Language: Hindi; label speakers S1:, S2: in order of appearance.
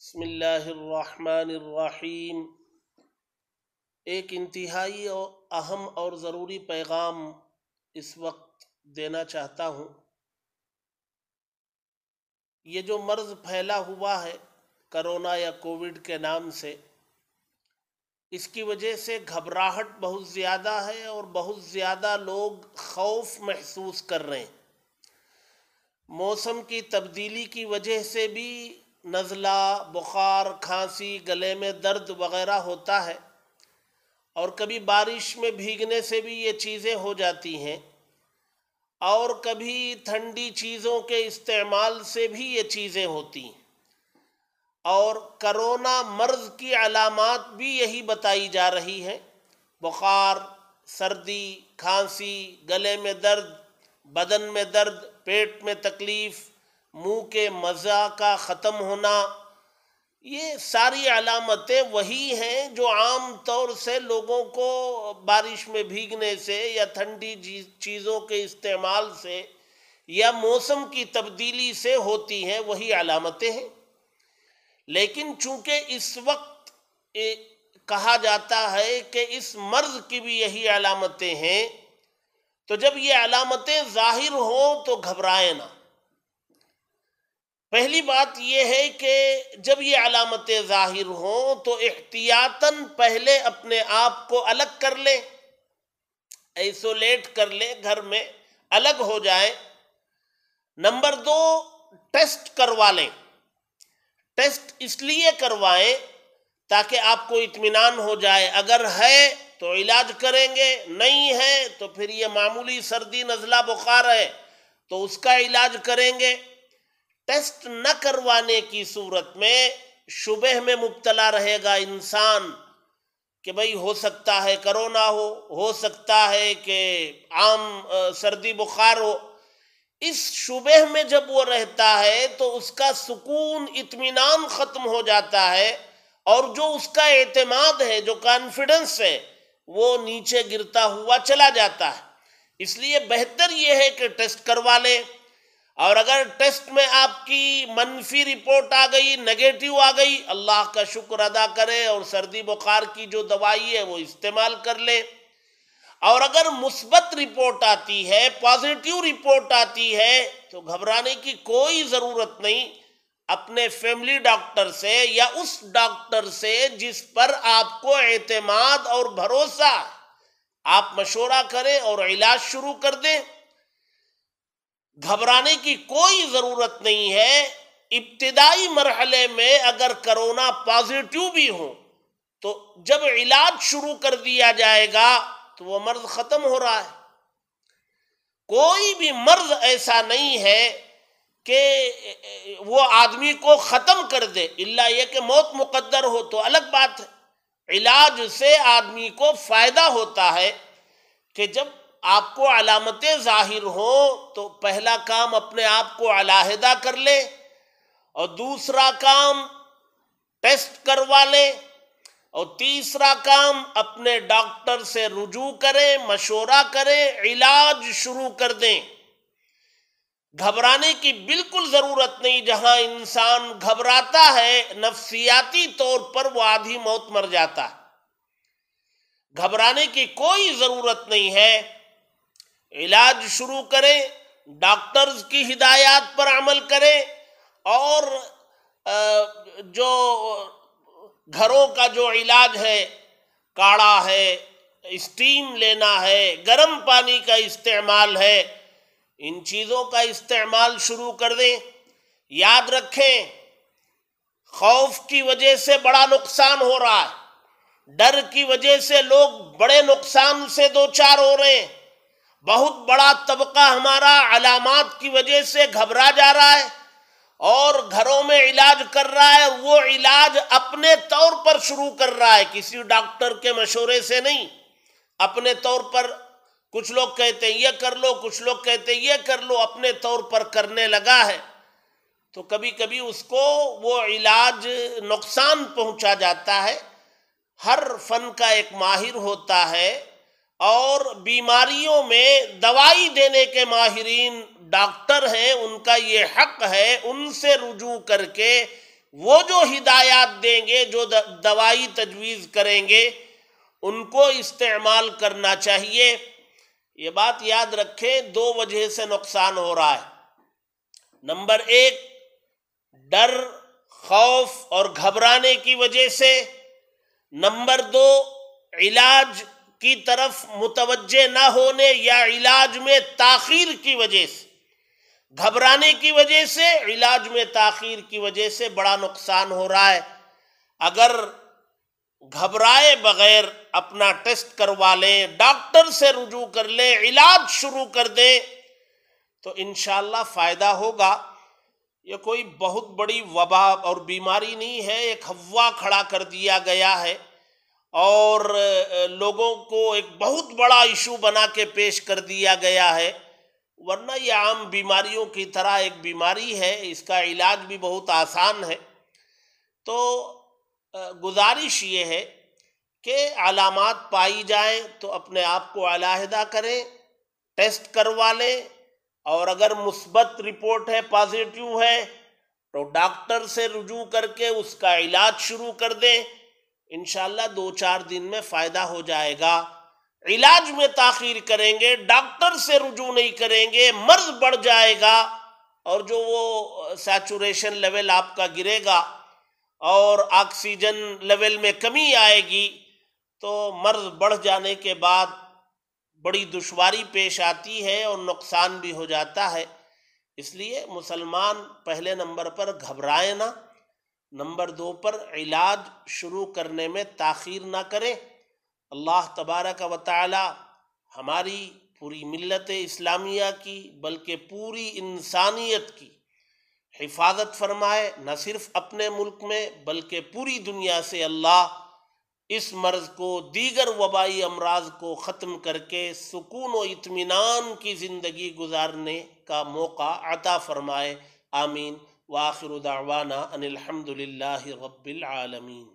S1: الرحيم एक इंतहाई और अहम और ज़रूरी पैगाम इस वक्त देना चाहता हूँ ये जो मर्ज़ फैला हुआ है करोना या कोविड के नाम से इसकी वजह से घबराहट बहुत ज़्यादा है और बहुत ज़्यादा लोग खौफ महसूस कर रहे हैं मौसम की तब्दीली की वजह से भी नज़ला बुखार खांसी गले में दर्द वगैरह होता है और कभी बारिश में भीगने से भी ये चीज़ें हो जाती हैं और कभी ठंडी चीज़ों के इस्तेमाल से भी ये चीज़ें होती हैं और करोना मर्ज़ की अलामत भी यही बताई जा रही हैं बुखार सर्दी खांसी गले में दर्द बदन में दर्द पेट में तकलीफ़ मुंह के मज़ा का ख़त्म होना ये सारी अलामतें वही हैं जो आम तौर से लोगों को बारिश में भीगने से या ठंडी चीज़ों के इस्तेमाल से या मौसम की तब्दीली से होती हैं वही अलामतें हैं लेकिन चूंकि इस वक्त कहा जाता है कि इस मर्ज की भी यही अलामतें हैं तो जब ये अलामतें ज़ाहिर हों तो घबराए ना पहली बात यह है कि जब ये अलामतें जाहिर हों तो एहतियातन पहले अपने आप को अलग कर ले आइसोलेट कर ले घर में अलग हो जाए नंबर दो टेस्ट करवा लें टेस्ट इसलिए करवाएं ताकि आपको इत्मीनान हो जाए अगर है तो इलाज करेंगे नहीं है तो फिर ये मामूली सर्दी नज़ला बुखार है तो उसका इलाज करेंगे टेस्ट न करवाने की सूरत में शुबह में मुबतला रहेगा इंसान कि भाई हो सकता है करोना हो हो सकता है कि आम सर्दी बुखार हो इस शुबह में जब वो रहता है तो उसका सुकून इतमान ख़त्म हो जाता है और जो उसका एतमाद है जो कॉन्फिडेंस है वो नीचे गिरता हुआ चला जाता है इसलिए बेहतर ये है कि टेस्ट करवा लें और अगर टेस्ट में आपकी मनफी रिपोर्ट आ गई नेगेटिव आ गई अल्लाह का शुक्र अदा करें और सर्दी बुखार की जो दवाई है वो इस्तेमाल कर लें और अगर मुस्बत रिपोर्ट आती है पॉजिटिव रिपोर्ट आती है तो घबराने की कोई ज़रूरत नहीं अपने फैमिली डॉक्टर से या उस डॉक्टर से जिस पर आपको एतमाद और भरोसा आप मशवरा करें और इलाज शुरू कर दें घबराने की कोई ज़रूरत नहीं है इब्तदाई मरहले में अगर कोरोना पॉजिटिव भी हो तो जब इलाज शुरू कर दिया जाएगा तो वह मर्ज ख़त्म हो रहा है कोई भी मर्ज ऐसा नहीं है कि वो आदमी को ख़त्म कर दे इल्ला ये कि मौत मुकद्दर हो तो अलग बात है इलाज से आदमी को फ़ायदा होता है कि जब आपको अलामतें जाहिर हों तो पहला काम अपने आप को अलाहदा कर ले और दूसरा काम टेस्ट करवा ले और तीसरा काम अपने डॉक्टर से रुजू करें मशोरा करें इलाज शुरू कर दें घबराने की बिल्कुल ज़रूरत नहीं जहां इंसान घबराता है नफसियाती तौर पर वो आधी मौत मर जाता है घबराने की कोई ज़रूरत नहीं है इलाज शुरू करें डॉक्टर्स की हिदायत पर अमल करें और जो घरों का जो इलाज है काढ़ा है स्टीम लेना है गर्म पानी का इस्तेमाल है इन चीज़ों का इस्तेमाल शुरू कर दें याद रखें खौफ की वजह से बड़ा नुकसान हो रहा है डर की वजह से लोग बड़े नुकसान से दो चार हो रहे हैं बहुत बड़ा तबका हमारा अलामत की वजह से घबरा जा रहा है और घरों में इलाज कर रहा है वो इलाज अपने तौर पर शुरू कर रहा है किसी डॉक्टर के मशोरे से नहीं अपने तौर पर कुछ लोग कहते हैं ये कर लो कुछ लोग कहते हैं ये कर लो अपने तौर पर करने लगा है तो कभी कभी उसको वो इलाज नुकसान पहुंचा जाता है हर फन का एक माहिर होता है और बीमारियों में दवाई देने के माहरीन डॉक्टर हैं उनका ये हक है उनसे रुजू करके वो जो हिदायत देंगे जो दवाई तजवीज़ करेंगे उनको इस्तेमाल करना चाहिए ये बात याद रखें दो वजह से नुकसान हो रहा है नंबर एक डर खौफ और घबराने की वजह से नंबर दो इलाज की तरफ मुतवजे ना होने या इलाज में ताखिर की वजह से घबराने की वजह से इलाज में ताखिर की वजह से बड़ा नुकसान हो रहा है अगर घबराए बगैर अपना टेस्ट करवा लें डॉक्टर से रुजू कर लें इलाज शुरू कर दें तो इन फ़ायदा होगा ये कोई बहुत बड़ी वबा और बीमारी नहीं है एक हवा खड़ा कर दिया गया है और लोगों को एक बहुत बड़ा इशू बना के पेश कर दिया गया है वरना यह आम बीमारियों की तरह एक बीमारी है इसका इलाज भी बहुत आसान है तो गुजारिश ये है कि अलामत पाई जाएं तो अपने आप को अलाहदा करें टेस्ट करवा लें और अगर मुस्बत रिपोर्ट है पॉजिटिव है तो डॉक्टर से रुजू करके उसका इलाज शुरू कर दें इनशाला दो चार दिन में फ़ायदा हो जाएगा इलाज में ताखिर करेंगे डॉक्टर से रुजू नहीं करेंगे मर्ज बढ़ जाएगा और जो वो सैचुरेशन लेवल आपका गिरेगा और ऑक्सीजन लेवल में कमी आएगी तो मर्ज बढ़ जाने के बाद बड़ी दुश्वारी पेश आती है और नुकसान भी हो जाता है इसलिए मुसलमान पहले नंबर पर घबराए ना नंबर दो पर इलाज शुरू करने में ताखीर ना करें अल्लाह तबारा का वाली हमारी पूरी मिलत इस्लामिया की बल्कि पूरी इंसानियत की हिफाजत फरमाए न सिर्फ अपने मुल्क में बल्कि पूरी दुनिया से अल्लाह इस मर्ज़ को दीगर वबाई अमराज को ख़त्म करके सुकून व इतमान की ज़िंदगी गुजारने का मौका अता फरमाए आमीन वाखिर दावाना अनिलहमदिल्ला रब्बिलआलमीन